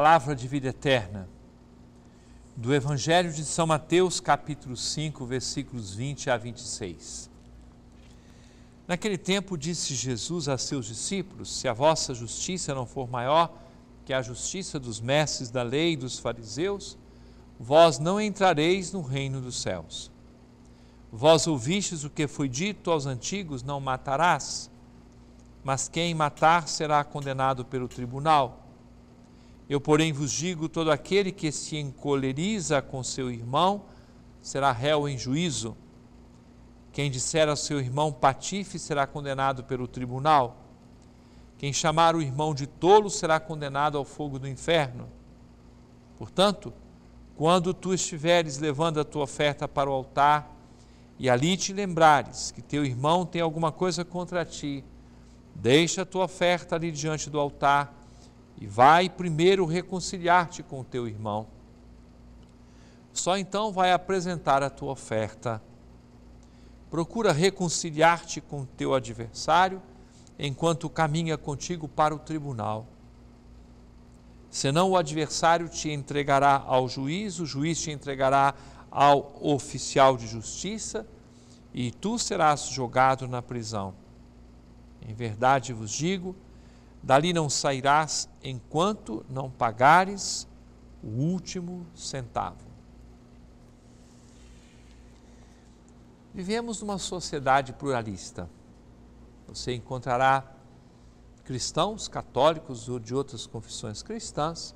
palavra de vida eterna, do Evangelho de São Mateus, capítulo 5, versículos 20 a 26. Naquele tempo disse Jesus a seus discípulos: Se a vossa justiça não for maior que a justiça dos mestres da lei e dos fariseus, vós não entrareis no reino dos céus. Vós ouvistes o que foi dito aos antigos: Não matarás. Mas quem matar será condenado pelo tribunal. Eu, porém, vos digo: todo aquele que se encoleriza com seu irmão será réu em juízo. Quem disser ao seu irmão patife será condenado pelo tribunal. Quem chamar o irmão de tolo será condenado ao fogo do inferno. Portanto, quando tu estiveres levando a tua oferta para o altar e ali te lembrares que teu irmão tem alguma coisa contra ti, deixa a tua oferta ali diante do altar e vai primeiro reconciliar-te com o teu irmão. Só então vai apresentar a tua oferta. Procura reconciliar-te com o teu adversário enquanto caminha contigo para o tribunal. Senão o adversário te entregará ao juiz, o juiz te entregará ao oficial de justiça e tu serás jogado na prisão. Em verdade vos digo, Dali não sairás enquanto não pagares o último centavo. Vivemos numa sociedade pluralista. Você encontrará cristãos, católicos ou de outras confissões cristãs.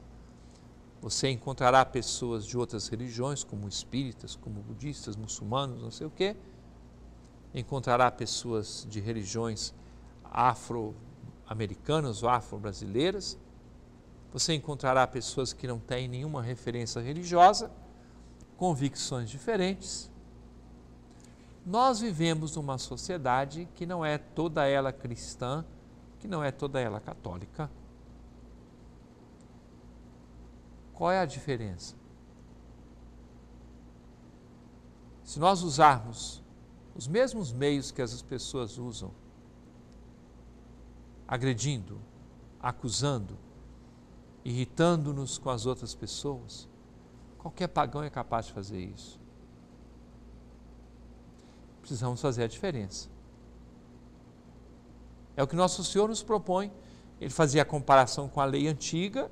Você encontrará pessoas de outras religiões, como espíritas, como budistas, muçulmanos, não sei o quê. Encontrará pessoas de religiões afro americanas ou afro-brasileiras. Você encontrará pessoas que não têm nenhuma referência religiosa, convicções diferentes. Nós vivemos numa sociedade que não é toda ela cristã, que não é toda ela católica. Qual é a diferença? Se nós usarmos os mesmos meios que as pessoas usam agredindo, acusando, irritando-nos com as outras pessoas. Qualquer pagão é capaz de fazer isso. Precisamos fazer a diferença. É o que nosso Senhor nos propõe. Ele fazia a comparação com a lei antiga.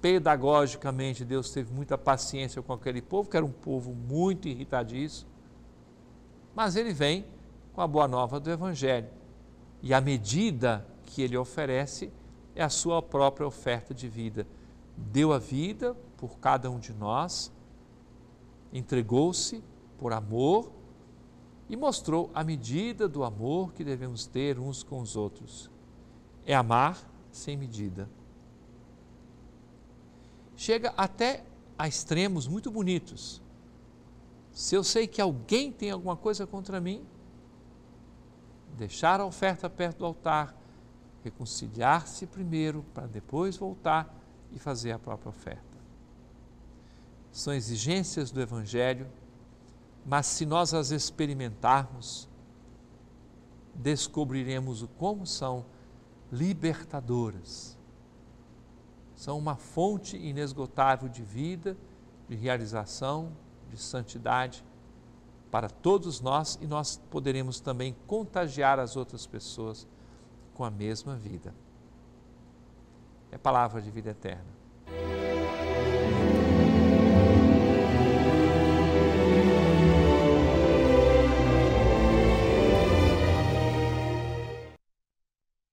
Pedagogicamente, Deus teve muita paciência com aquele povo, que era um povo muito irritadíssimo. Mas ele vem com a boa nova do Evangelho e a medida que ele oferece é a sua própria oferta de vida. Deu a vida por cada um de nós, entregou-se por amor e mostrou a medida do amor que devemos ter uns com os outros. É amar sem medida. Chega até a extremos muito bonitos. Se eu sei que alguém tem alguma coisa contra mim, deixar a oferta perto do altar, reconciliar-se primeiro para depois voltar e fazer a própria oferta. São exigências do Evangelho, mas se nós as experimentarmos, descobriremos o como são libertadoras. São uma fonte inesgotável de vida, de realização, de santidade para todos nós e nós poderemos também contagiar as outras pessoas com a mesma vida. É palavra de vida eterna.